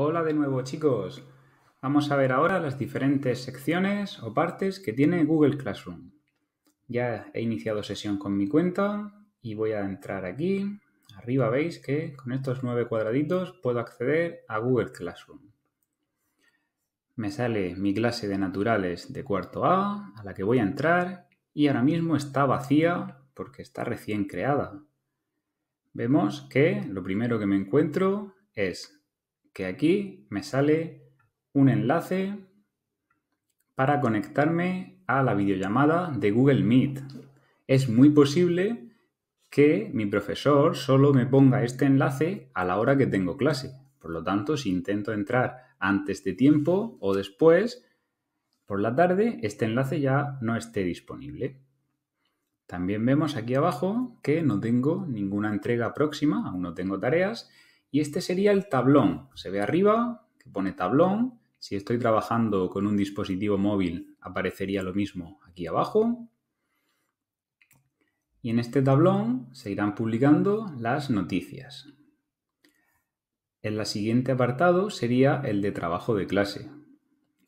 Hola de nuevo chicos. Vamos a ver ahora las diferentes secciones o partes que tiene Google Classroom. Ya he iniciado sesión con mi cuenta y voy a entrar aquí. Arriba veis que con estos nueve cuadraditos puedo acceder a Google Classroom. Me sale mi clase de naturales de cuarto A a la que voy a entrar y ahora mismo está vacía porque está recién creada. Vemos que lo primero que me encuentro es que aquí me sale un enlace para conectarme a la videollamada de Google Meet. Es muy posible que mi profesor solo me ponga este enlace a la hora que tengo clase. Por lo tanto, si intento entrar antes de tiempo o después, por la tarde, este enlace ya no esté disponible. También vemos aquí abajo que no tengo ninguna entrega próxima, aún no tengo tareas, y este sería el tablón. Se ve arriba que pone tablón. Si estoy trabajando con un dispositivo móvil, aparecería lo mismo aquí abajo. Y en este tablón se irán publicando las noticias. En la siguiente apartado sería el de trabajo de clase.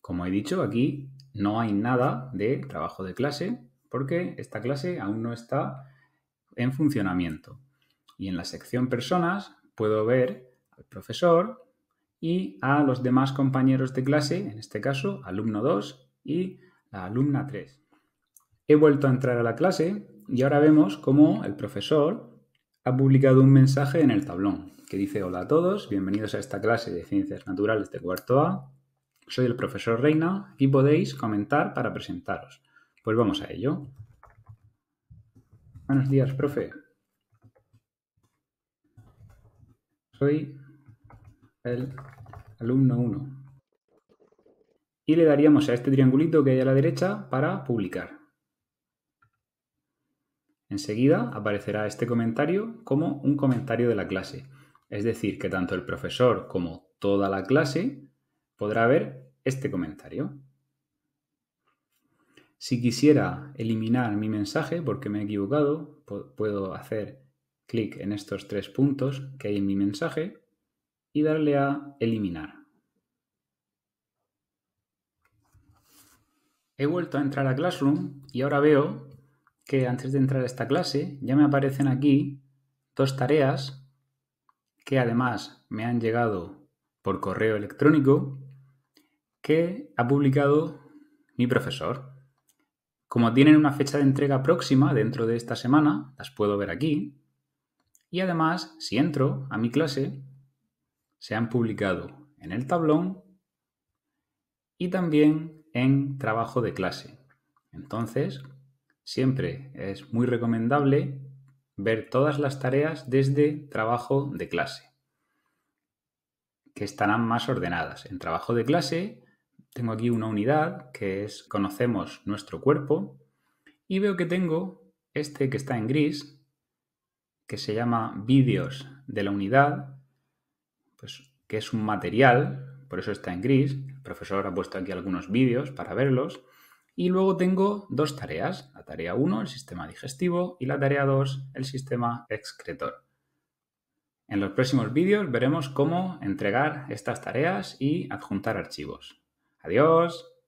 Como he dicho, aquí no hay nada de trabajo de clase porque esta clase aún no está en funcionamiento. Y en la sección personas puedo ver al profesor y a los demás compañeros de clase, en este caso, alumno 2 y la alumna 3. He vuelto a entrar a la clase y ahora vemos cómo el profesor ha publicado un mensaje en el tablón que dice hola a todos, bienvenidos a esta clase de ciencias naturales de cuarto A. Soy el profesor Reina y podéis comentar para presentaros. Pues vamos a ello. Buenos días, profe. soy el alumno 1. Y le daríamos a este triangulito que hay a la derecha para publicar. Enseguida aparecerá este comentario como un comentario de la clase. Es decir, que tanto el profesor como toda la clase podrá ver este comentario. Si quisiera eliminar mi mensaje porque me he equivocado, puedo hacer clic en estos tres puntos que hay en mi mensaje y darle a eliminar. He vuelto a entrar a Classroom y ahora veo que antes de entrar a esta clase ya me aparecen aquí dos tareas que además me han llegado por correo electrónico que ha publicado mi profesor. Como tienen una fecha de entrega próxima dentro de esta semana, las puedo ver aquí, y además, si entro a mi clase, se han publicado en el tablón y también en trabajo de clase. Entonces, siempre es muy recomendable ver todas las tareas desde trabajo de clase, que estarán más ordenadas. En trabajo de clase tengo aquí una unidad que es conocemos nuestro cuerpo y veo que tengo este que está en gris, que se llama Vídeos de la Unidad, pues, que es un material, por eso está en gris. El profesor ha puesto aquí algunos vídeos para verlos. Y luego tengo dos tareas, la tarea 1, el sistema digestivo, y la tarea 2, el sistema excretor. En los próximos vídeos veremos cómo entregar estas tareas y adjuntar archivos. Adiós.